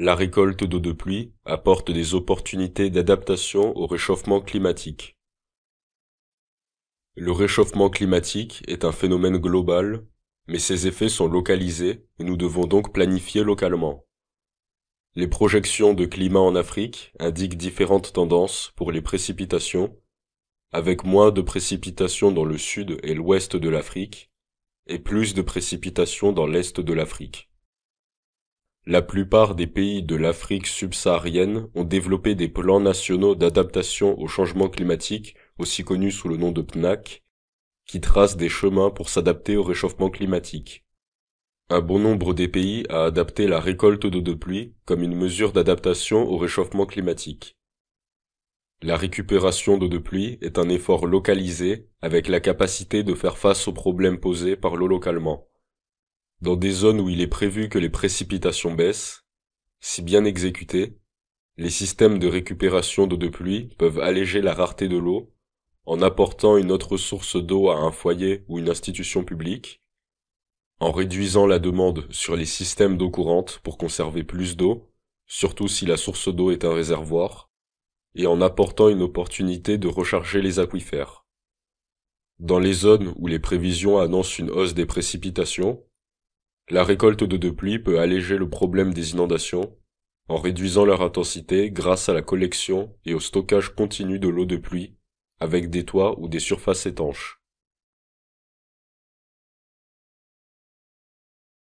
La récolte d'eau de pluie apporte des opportunités d'adaptation au réchauffement climatique. Le réchauffement climatique est un phénomène global, mais ses effets sont localisés et nous devons donc planifier localement. Les projections de climat en Afrique indiquent différentes tendances pour les précipitations, avec moins de précipitations dans le sud et l'ouest de l'Afrique, et plus de précipitations dans l'est de l'Afrique. La plupart des pays de l'Afrique subsaharienne ont développé des plans nationaux d'adaptation au changement climatique, aussi connus sous le nom de PNAC, qui tracent des chemins pour s'adapter au réchauffement climatique. Un bon nombre des pays a adapté la récolte d'eau de pluie comme une mesure d'adaptation au réchauffement climatique. La récupération d'eau de pluie est un effort localisé avec la capacité de faire face aux problèmes posés par l'eau localement dans des zones où il est prévu que les précipitations baissent, si bien exécutées, les systèmes de récupération d'eau de pluie peuvent alléger la rareté de l'eau en apportant une autre source d'eau à un foyer ou une institution publique, en réduisant la demande sur les systèmes d'eau courante pour conserver plus d'eau, surtout si la source d'eau est un réservoir, et en apportant une opportunité de recharger les aquifères. Dans les zones où les prévisions annoncent une hausse des précipitations, la récolte d'eau de pluie peut alléger le problème des inondations en réduisant leur intensité grâce à la collection et au stockage continu de l'eau de pluie avec des toits ou des surfaces étanches.